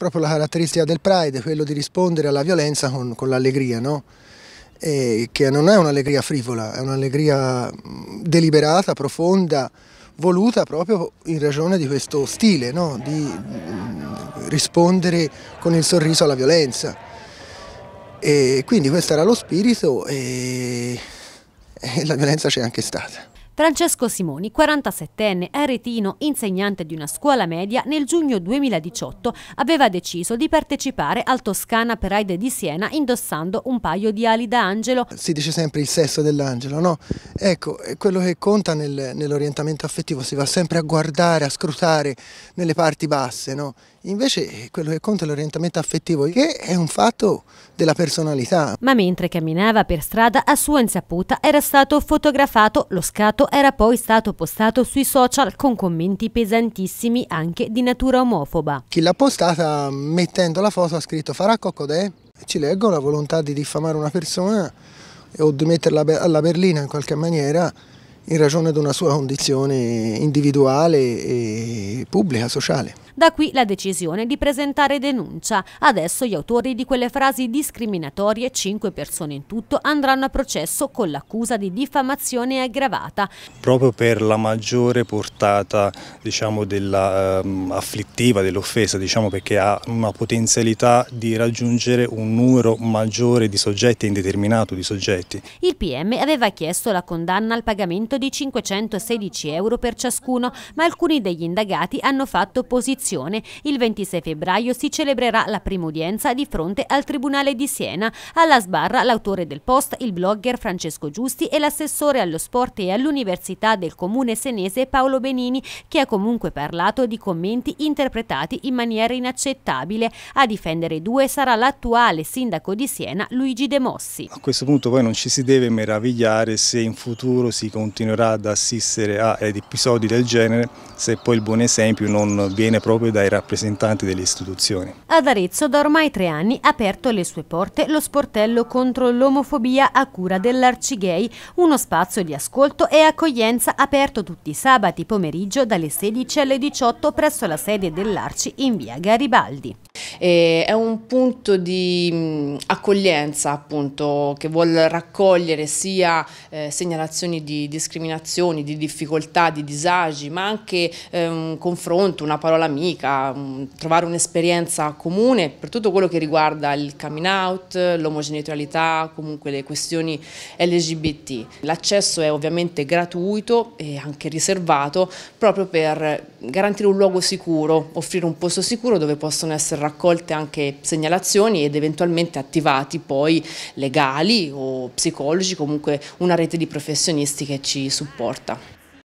proprio la caratteristica del Pride, quello di rispondere alla violenza con, con l'allegria, no? che non è un'allegria frivola, è un'allegria deliberata, profonda, voluta proprio in ragione di questo stile, no? di rispondere con il sorriso alla violenza. E quindi questo era lo spirito e, e la violenza c'è anche stata. Francesco Simoni, 47enne, aretino, insegnante di una scuola media, nel giugno 2018 aveva deciso di partecipare al Toscana Parade di Siena indossando un paio di ali da angelo. Si dice sempre il sesso dell'angelo, no? Ecco, quello che conta nel, nell'orientamento affettivo, si va sempre a guardare, a scrutare nelle parti basse, no? Invece eh, quello che conta è l'orientamento affettivo, che è un fatto della personalità. Ma mentre camminava per strada a sua insaputa era stato fotografato, lo scatto era poi stato postato sui social con commenti pesantissimi anche di natura omofoba. Chi l'ha postata mettendo la foto ha scritto farà coccodè? Ci leggo la volontà di diffamare una persona o di metterla alla berlina in qualche maniera in ragione di una sua condizione individuale e pubblica, sociale. Da qui la decisione di presentare denuncia. Adesso gli autori di quelle frasi discriminatorie, cinque persone in tutto, andranno a processo con l'accusa di diffamazione aggravata. Proprio per la maggiore portata diciamo, della, um, afflittiva dell'offesa, diciamo, perché ha una potenzialità di raggiungere un numero maggiore di soggetti, indeterminato di soggetti. Il PM aveva chiesto la condanna al pagamento di 516 euro per ciascuno, ma alcuni degli indagati sindacati hanno fatto posizione. Il 26 febbraio si celebrerà la prima udienza di fronte al Tribunale di Siena. Alla sbarra l'autore del post, il blogger Francesco Giusti e l'assessore allo sport e all'università del comune senese Paolo Benini che ha comunque parlato di commenti interpretati in maniera inaccettabile. A difendere i due sarà l'attuale sindaco di Siena Luigi De Mossi. A questo punto poi non ci si deve meravigliare se in futuro si continuerà ad assistere a episodi del genere se poi il buon esempio esempio non viene proprio dai rappresentanti delle istituzioni. Ad Arezzo da ormai tre anni ha aperto le sue porte lo sportello contro l'omofobia a cura dell'Arcigay, uno spazio di ascolto e accoglienza aperto tutti i sabati pomeriggio dalle 16 alle 18 presso la sede dell'Arci in via Garibaldi. E è un punto di mm, accoglienza appunto che vuol raccogliere sia eh, segnalazioni di discriminazioni, di difficoltà, di disagi, ma anche ehm, confronto, una parola amica, mm, trovare un'esperienza comune per tutto quello che riguarda il coming out, l'omogeneità, comunque le questioni LGBT. L'accesso è ovviamente gratuito e anche riservato proprio per garantire un luogo sicuro, offrire un posto sicuro dove possono essere raccolte anche segnalazioni ed eventualmente attivati poi legali o psicologi, comunque una rete di professionisti che ci supporta.